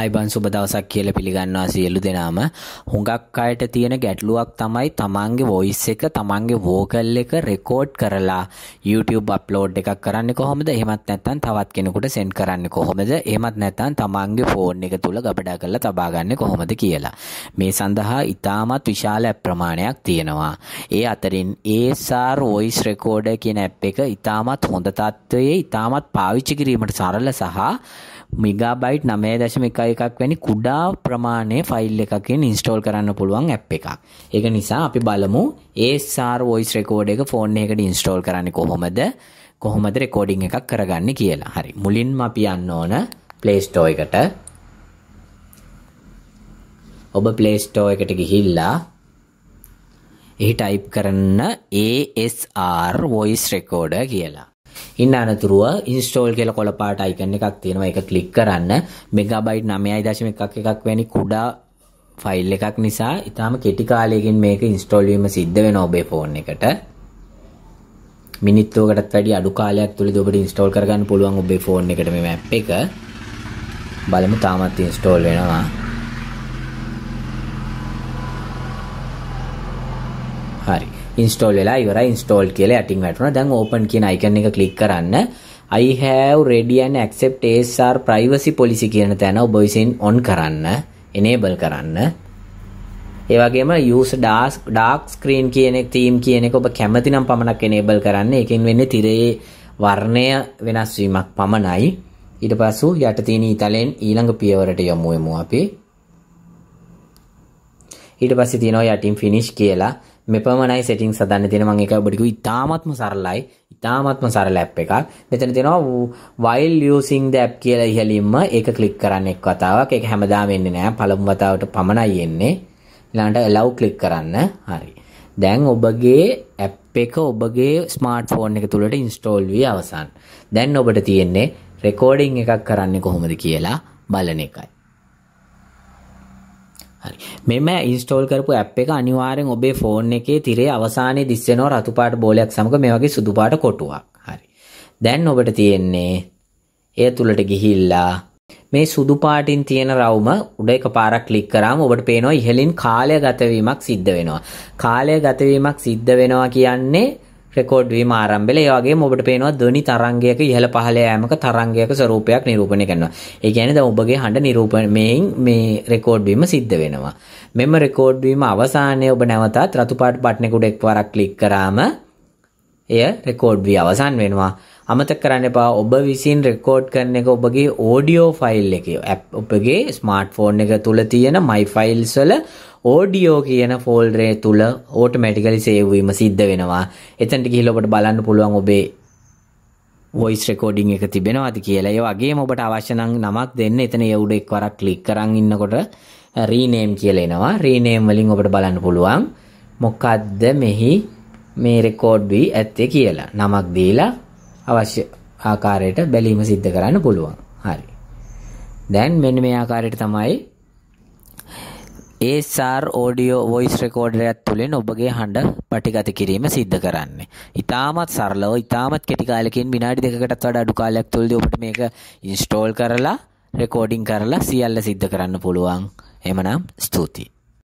අයිබන් සුබ දවසක් කියල පිළිගන්නවා සියලු දෙනාම හුඟක් අයට තියෙන ගැටලුවක් තමයි තමන්ගේ වොයිස් එක තමන්ගේ වෝකල් එක රෙකෝඩ් කරලා YouTube අප්ලෝඩ් එකක් කරන්න කොහොමද එහෙමත් නැත්නම් තවත් කෙනෙකුට සෙන්ඩ් කරන්න කොහොමද එහෙමත් නැත්නම් තමන්ගේ ෆෝන් එක තුල ගබඩා කරලා තබා ගන්න කොහොමද කියලා මේ සඳහා ඉතාමත් විශාල ප්‍රමාණයක් තියෙනවා ඒ අතරින් ASR voice recorder කියන app එක ඉතාමත් හොඳ තත්ත්වයේ ඉතාමත් පාවිච්චි කිරීමට සරල සහ මිගාබයිට් නමය දශම එක එකක් වැනි කුඩා ප්‍රමාණය ෆයිල් එකකින් ඉන්ස්ටෝල් කරන්න පුළුවන් ඇ් එකක් ඒක නිසා අපි බලමු ඒසාර් වොයිස් රෙකෝඩ් එක ෆෝන් එකට ඉන්ස්ටෝල් කරන්න කොහොමද කොහොමද රෙකෝඩිං එකක් කරගන්න කියලා හරි මුලින්ම අපි යන්න ඕන ප්ලේස්ටෝ එකට ඔබ ප්ලේස්ටෝ එකට ගිහිල්ලා එහි ටයිප් කරන්න ASR වොයිස් රෙකෝඩ කියලා ඉන්න අනතුරුව ඉන්ස්ටෝල් කියලා කොළ පාට icon එකක් තියෙනවා. ඒක ක්ලික් කරන්න මෙගාබයිට් 9.1 එකක් වැනි කුඩා ෆයිල් එකක් නිසා ඊටාම කෙටි කාලයකින් මේක ඉන්ස්ටෝල් වීම සිද්ධ වෙනවා ඔබේ ෆෝන් එකට. මිනිත්තුවකටත් වැඩි අඩු කාලයක් තුලදී ඔබට ඉන්ස්ටෝල් කරගන්න පුළුවන් ඔබේ ෆෝන් එකට මේ මැප් එක. බලමු තාමත් ඉන්ස්ටෝල් වෙනවා. හරි. ඉන්ස්ටෝල් වෙලා ඉවර ඉන්ස්ටෝල් කියලා යටින් වැටුණා. දැන් ඕපන් කියන icon එක ක්ලික් කරන්න. I have ready and accept ASR privacy policy කියන තැන ඔබ විසින් on කරන්න, enable කරන්න. ඒ වගේම use dark dark screen කියන එක theme කියන එක ඔබ කැමති නම් පමණක් enable කරන්න. ඒකෙන් වෙන්නේ තිරයේ වර්ණය වෙනස් වීමක් පමණයි. ඊට පස්සෙ යට තියෙන ඉතලෙන් ඊළඟ පියවරට යමු අපි. ඊට පස්සේ තියෙනවා යටින් ෆිනිෂ් කියලා මෙපමණයි සෙටින් සදන්න තියෙන මං එක ඔබටික ඉතාමත්ම සරලයි ඉතාමත්ම සරල ඇප් එකක් මෙතන තියෙනවා වයිල් යූසිං ද ඇප් කියලා ඉහලින්ම ඒක ක්ලික් කරන්න එක් වතාවක් ඒක හැමදාම එන්නේ නැහැ පළමු වතාවට පමණයි එන්නේ ඊළඟට allow ක්ලික් කරන්න හරි දැන් ඔබගේ ඇප් එක ඔබගේ ස්මාර්ට්ෆෝන් එක තුලට ඉන්ස්ටෝල් වී අවසන් දැන් ඔබට තියෙන්නේ රෙකෝඩින් එකක් කරන්නේ කොහොමද කියලා බලන එකයි මෙම ඉන්ස්ටෝල් කරපු ඇ් එක අනිවාරෙන් ඔබේ ෆෝන් එකේ තිරේ අවසානය දිස්සනෝ රතුපාට බෝලයක් සමඟ මේ වගේ සුදුපාට කොටුවක් හරි දැන් ඔබට තියෙන්නේ එය තුළට ගිහිල්ලා මේ සුදුපාටින් තියෙන රවුම උඩ එක පාරක් ක්ලික් කරාම ඔබට පේනවා ඉහලින් කාලය ගතවීමක් සිද්ධ වෙනවා. කාලය ගතවීමක් සිද්ධ වෙනවා කියන්නේ රෙකෝඩ් වීම ආරම්භල ඒ වගේ ඔබට පේනවා ධ්වනි තරංගයක ඉහළ පහළ යෑමක තරංගයක ස්වරූපයක් නිරූපණය කරනවා. ඒ කියන්නේ දැන් ඔබගේ හඬ නිරූපණයෙන් මේ රෙකෝඩ් වීම සිද්ධ වෙනවා. මෙම රෙකෝඩ් වීම අවසානයේ ඔබ නැවතත් රතු පාට බටනෙකුට එක්වරක් ක්ලික් කරාම එය රෙකෝඩ් වී අවසන් වෙනවා. අමතක කරන්න එපා ඔබ විසින් රෙකෝඩ් කරන එක ඔබගේ ඕඩියෝ ෆයිල් එක ඔබගේ ස්මාර්ට් ෆෝන් එක තුළ තියෙන මයි ෆයිල්ස් වල ඕඩියෝ කියන ෆෝල්ඩරේ තුල ඕටෝමැටිකලි සේව් වීම සිද්ධ වෙනවා. එතනට ගිහිල්ලා ඔබට බලන්න පුළුවන් ඔබේ වොයිස් රෙකෝඩින් එක තිබෙනවාද කියලා. ඒ වගේම ඔබට අවශ්‍ය නම් නමක් දෙන්න එතන ඒ උඩ එක්වරක් ක්ලික් කරන් ඉන්නකොට රීනේම් කියලා එනවා. රීනේම් වලින් ඔබට බලන්න පුළුවන් මොකද්ද මෙහි මේ රෙකෝඩ් වී ඇත්තේ කියලා. නමක් දීලා අවශ්‍ය ආකාරයට බැලීම සිද්ධ කරන්න පුළුවන්. හරි. දැන් මෙන්න මේ ආකාරයට තමයි ASR audio voice recorder එකත් තුලින් ඔබගේ හඬ පටිගත කිරීම සිද්ධ කරන්නේ. ඉතාමත් සරලව, ඉතාමත් කෙටි කාලයකින් විනාඩි දෙකකටත් වඩා අඩු කාලයක් තුලදී ඔබට මේක ඉන්ස්ටෝල් කරලා රෙකෝඩින් කරලා සියල්ල සිද්ධ කරන්න පුළුවන්. එමනම් ස්තුතියි.